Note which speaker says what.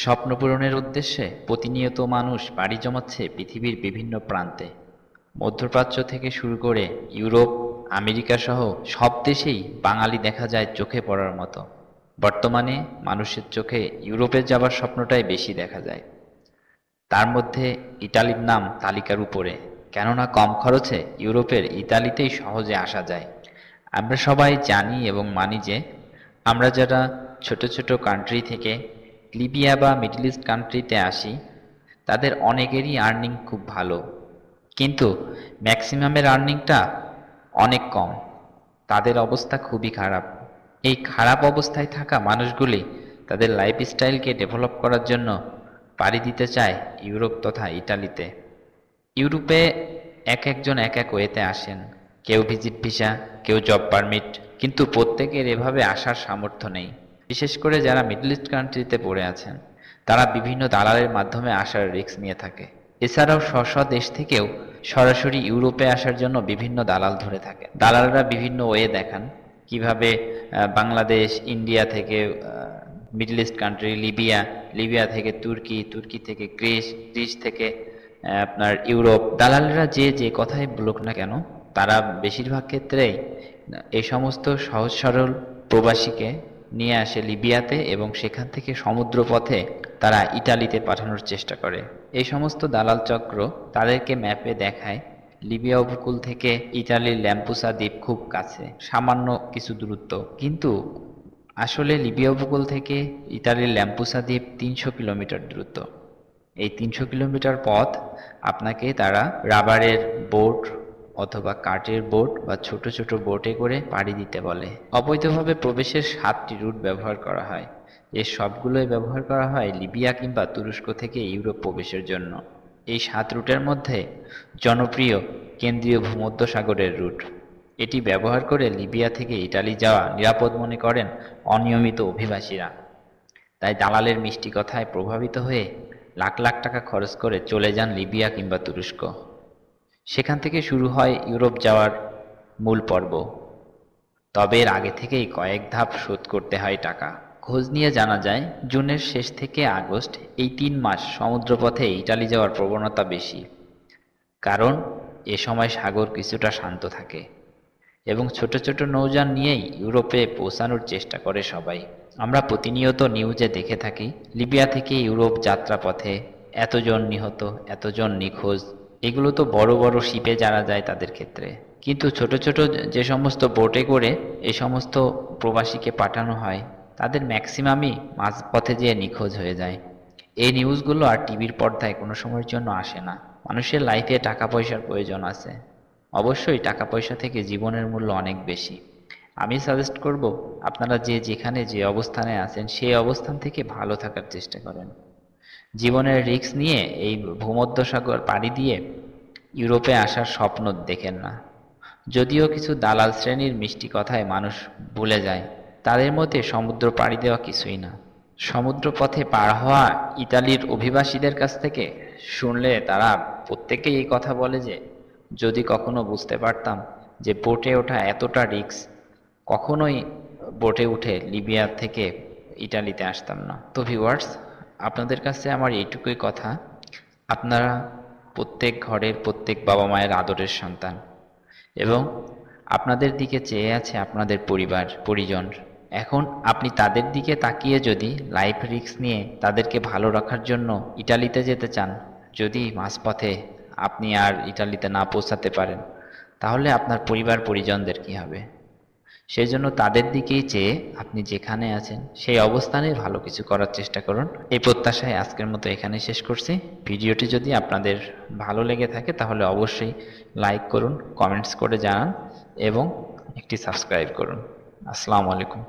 Speaker 1: স্বপ্ন পূরণের উদ্দেশ্যে প্রতিনিয়ত মানুষ পাড়ি জমাচ্ছে পৃথিবীর বিভিন্ন প্রান্তে মধ্যপ্রাচ্য থেকে শুরু করে ইউরোপ আমেরিকা সহ সব দেশেই বাঙালি দেখা যায় চোখে পড়ার মতো বর্তমানে মানুষের চোখে ইউরোপে যাবার স্বপ্নটাই বেশি দেখা যায় তার মধ্যে ইটালির নাম তালিকার উপরে কেননা কম খরচে ইউরোপের ইতালিতেই সহজে আসা যায় আমরা সবাই জানি এবং মানি যে আমরা যারা ছোট ছোট কান্ট্রি থেকে লিবিয়া বা মিডল ইস্ট কান্ট্রিতে আসি তাদের অনেকেরই আর্নিং খুব ভালো কিন্তু ম্যাক্সিমামের আর্নিংটা অনেক কম তাদের অবস্থা খুবই খারাপ এই খারাপ অবস্থায় থাকা মানুষগুলি তাদের লাইফস্টাইলকে ডেভেলপ করার জন্য পাড়ি দিতে চায় ইউরোপ তথা ইটালিতে ইউরোপে এক একজন এক এক ওয়েতে আসেন কেউ ভিজিট ভিসা কেউ জব পারমিট কিন্তু প্রত্যেকের এভাবে আসার সামর্থ্য নেই বিশেষ করে যারা মিডল ইস্ট কান্ট্রিতে পড়ে আছেন তারা বিভিন্ন দালালের মাধ্যমে আসার রিস্ক নিয়ে থাকে এছাড়াও স্ব দেশ থেকেও সরাসরি ইউরোপে আসার জন্য বিভিন্ন দালাল ধরে থাকে দালালরা বিভিন্ন ওয়ে দেখান কিভাবে বাংলাদেশ ইন্ডিয়া থেকে middle east country Libya Libya থেকে তুর্কি তুর্কি থেকে গ্রিস গ্রিস থেকে আপনার ইউরোপ দালালরা যে যে কথাই বলুক না কেন তারা বেশিরভাগ ক্ষেত্রেই এই সমস্ত সহজ সরল প্রবাসীকে নিয়ে আসে লিবিয়াতে এবং সেখান থেকে সমুদ্রপথে তারা ইটালিতে পাঠানোর চেষ্টা করে এই সমস্ত দালাল চক্র তাদেরকে ম্যাপে দেখায় লিবিয়া উপকূল থেকে ইটালির ল্যাম্পুসা দ্বীপ খুব কাছে সামান্য কিছু দূরত্ব কিন্তু আসলে লিবিয়া উপকূল থেকে ইতালির ল্যাম্পুসা দ্বীপ তিনশো কিলোমিটার দূরত্ব এই তিনশো কিলোমিটার পথ আপনাকে তারা রাবারের বোট অথবা কাঠের বোট বা ছোট ছোট বোটে করে পাড়ি দিতে বলে অবৈধভাবে প্রবেশের সাতটি রুট ব্যবহার করা হয় এ সবগুলোই ব্যবহার করা হয় লিবিয়া কিংবা তুরস্ক থেকে ইউরোপ প্রবেশের জন্য এই সাত রুটের মধ্যে জনপ্রিয় কেন্দ্রীয় ভূমধ্যসাগরের রুট এটি ব্যবহার করে লিবিয়া থেকে ইটালি যাওয়া নিরাপদ মনে করেন অনিয়মিত অভিবাসীরা তাই দালালের মিষ্টি কথায় প্রভাবিত হয়ে লাখ লাখ টাকা খরচ করে চলে যান লিবিয়া কিংবা তুরস্ক সেখান থেকে শুরু হয় ইউরোপ যাওয়ার মূল পর্ব তবে এর আগে থেকেই কয়েক ধাপ শোধ করতে হয় টাকা খোঁজ নিয়ে জানা যায় জুনের শেষ থেকে আগস্ট এই তিন মাস সমুদ্রপথে ইটালি যাওয়ার প্রবণতা বেশি কারণ এ সময় সাগর কিছুটা শান্ত থাকে এবং ছোট ছোট নৌযান নিয়েই ইউরোপে পৌঁছানোর চেষ্টা করে সবাই আমরা প্রতিনিয়ত নিউজে দেখে থাকি লিবিয়া থেকে ইউরোপ যাত্রাপথে এতজন নিহত এতজন নিখোঁজ এগুলো তো বড় বড় শিপে যারা যায় তাদের ক্ষেত্রে কিন্তু ছোট ছোট যে সমস্ত বোটে করে এ সমস্ত প্রবাসীকে পাঠানো হয় তাদের ম্যাক্সিমামই মাঝপথে যেয়ে নিখোঁজ হয়ে যায় এই নিউজগুলো আর টিভির পর্দায় কোনো সময়ের জন্য আসে না মানুষের লাইফে টাকা পয়সার প্রয়োজন আছে অবশ্যই টাকা পয়সা থেকে জীবনের মূল্য অনেক বেশি আমি সাজেস্ট করব আপনারা যে যেখানে যে অবস্থানে আছেন সেই অবস্থান থেকে ভালো থাকার চেষ্টা করেন জীবনের রিক্স নিয়ে এই ভূমধ্যসাগর পাড়ি দিয়ে ইউরোপে আসার স্বপ্ন দেখেন না যদিও কিছু দালাল শ্রেণীর মিষ্টি কথায় মানুষ ভুলে যায় তাদের মধ্যে সমুদ্র পাড়ি দেওয়া কিছুই না সমুদ্র পথে পার হওয়া ইতালির অভিবাসীদের কাছ থেকে শুনলে তারা প্রত্যেকেই এই কথা বলে যে যদি কখনো বুঝতে পারতাম যে বোটে ওঠা এতটা রিক্স কখনোই বোটে উঠে লিবিয়া থেকে ইটালিতে আসতাম না তো ভিওয়ার্স আপনাদের কাছে আমার এইটুকুই কথা আপনারা প্রত্যেক ঘরের প্রত্যেক বাবা মায়ের আদরের সন্তান এবং আপনাদের দিকে চেয়ে আছে আপনাদের পরিবার পরিজন এখন আপনি তাদের দিকে তাকিয়ে যদি লাইফ রিস্ক নিয়ে তাদেরকে ভালো রাখার জন্য ইটালিতে যেতে চান যদি মাঝপথে আপনি আর ইটালিতে না পৌঁছাতে পারেন তাহলে আপনার পরিবার পরিজনদের কি হবে সেই জন্য তাদের দিকেই চেয়ে আপনি যেখানে আছেন সেই অবস্থানে ভালো কিছু করার চেষ্টা করুন এই প্রত্যাশায় আজকের মতো এখানে শেষ করছি ভিডিওটি যদি আপনাদের ভালো লেগে থাকে তাহলে অবশ্যই লাইক করুন কমেন্টস করে জানান এবং একটি সাবস্ক্রাইব করুন আসসালামু আলাইকুম